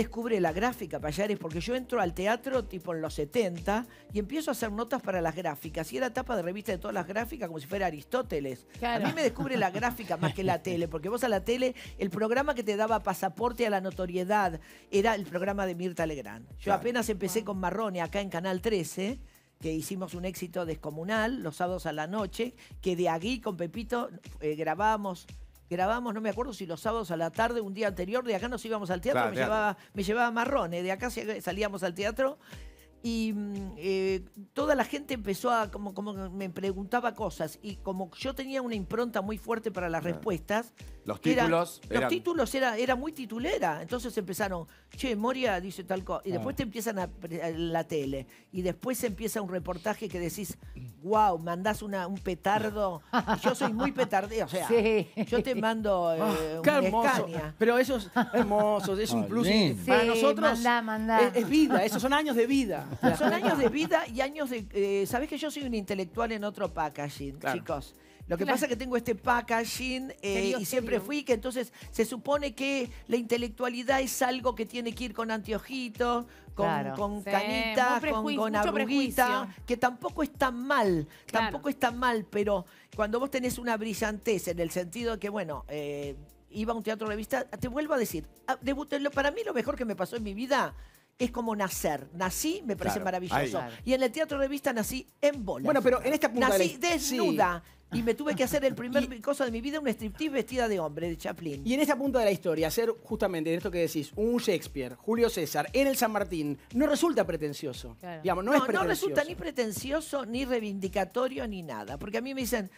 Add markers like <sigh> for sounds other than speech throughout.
descubre la gráfica, Payares? Porque yo entro al teatro tipo en los 70 y empiezo a hacer notas para las gráficas. Y era tapa de revista de todas las gráficas como si fuera Aristóteles. A mí me descubre la gráfica más que la <laughs> tele, porque vos a la tele, el programa que te daba pasaporte a la notoriedad era el programa de Mirta Legrand. Yo apenas empecé con Marrone acá en Canal 13 que hicimos un éxito descomunal los sábados a la noche, que de aquí con Pepito eh, grabábamos grabamos, no me acuerdo si los sábados a la tarde, un día anterior, de acá nos íbamos al teatro, me, Llevaba, me llevaba marrones, eh, de acá salíamos al teatro y mm, eh, toda la gente empezó a, como, como me preguntaba cosas y como yo tenía una impronta muy fuerte para las respuestas, los títulos. Los títulos era, era muy titulera. Entonces empezaron, che, Moria dice tal cosa. Y ah. después te empiezan a, la tele. Y después empieza un reportaje que decís, wow, mandás un petardo. yo soy muy petardeo. O sea, <laughs> yo te mando ah, eh, un Pero eso es hermoso, es un ah, plus. Para nosotros Es, vida, esos son años de vida. <laughs> son años de vida y años de. Eh, Sabés que yo soy un intelectual en otro packaging, chicos. Lo que pasa es que tengo este packaging eh, y siempre que entonces se supone que la intelectualidad es algo que tiene que ir con anteojitos, con, canita con con, que tampoco es tan mal, tampoco es tan mal, pero cuando vos tenés una brillantez en el sentido de que, bueno, eh, iba a un teatro de revista, te vuelvo a decir, ah, para mí lo mejor que me pasó en mi vida es como nacer. Nací, me parece maravilloso. Y en el teatro revista nací en bola. Bueno, pero en esta punta de Nací desnuda. Y me tuve que hacer el primer <laughs> cosa de mi vida, un striptease vestida de hombre, de Chaplin. Y en esta punta de la historia, hacer justamente en esto que decís, un Shakespeare, Julio César, en el San Martín, no resulta pretencioso. no, resulta ni pretencioso, ni reivindicatorio, ni nada. Porque a mí me dicen,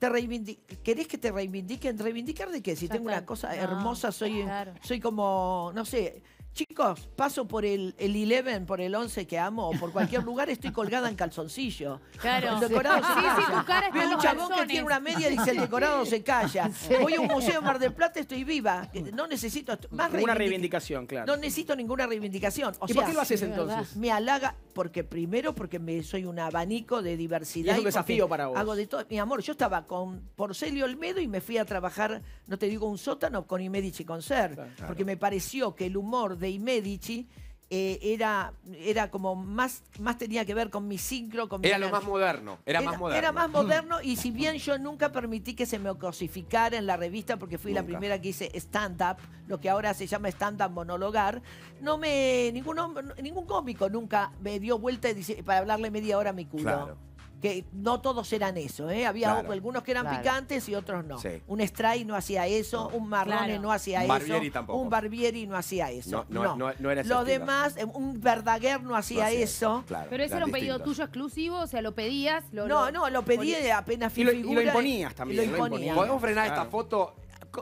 te ¿querés que te reivindiquen? ¿Reivindicar de qué? Si tengo una cosa hermosa, soy, soy como, no sé, Chicos, paso por el, 11, por el 11 que amo, o por cualquier <laughs> lugar, estoy colgada en calzoncillo. Claro. sí, sí, tu cara un chabón que tiene una media dice el decorado se calla. <laughs> Voy a un museo en Mar del Plata, estoy viva. No necesito... Más ninguna reivindicación, claro. No necesito ninguna reivindicación. O ¿Y sea, por qué lo haces entonces? Me halaga porque primero, porque me, soy un abanico de diversidad. Y es un desafío para vos. Hago de todo. Mi amor, yo estaba con Porcelio Olmedo y me fui a trabajar, no te digo un sótano, con Imedici con Ser. porque me pareció que el humor de Imedici eh, era, era como más, más tenía que ver con mi ciclo con Era lo más moderno, era, más moderno. Era más moderno mm. y si bien yo nunca permití que se me cosificara en la revista porque fui la primera que hice stand-up, lo que ahora se llama stand-up monologar, no me, ningún, ningún cómico nunca me dio vuelta para hablarle media hora a mi culo que no todos eran eso, ¿eh? Había algunos que eran picantes y otros no. Un Stray no hacía eso, un Marrone no hacía un eso, tampoco. un Barbieri no hacía eso. No, no, Era eso. Lo demás, eh, un Verdaguer no hacía eso. Pero ese era un pedido tuyo exclusivo, o sea, lo pedías. no, no, lo pedí apenas y y lo, imponías también. lo imponías. Podemos frenar esta foto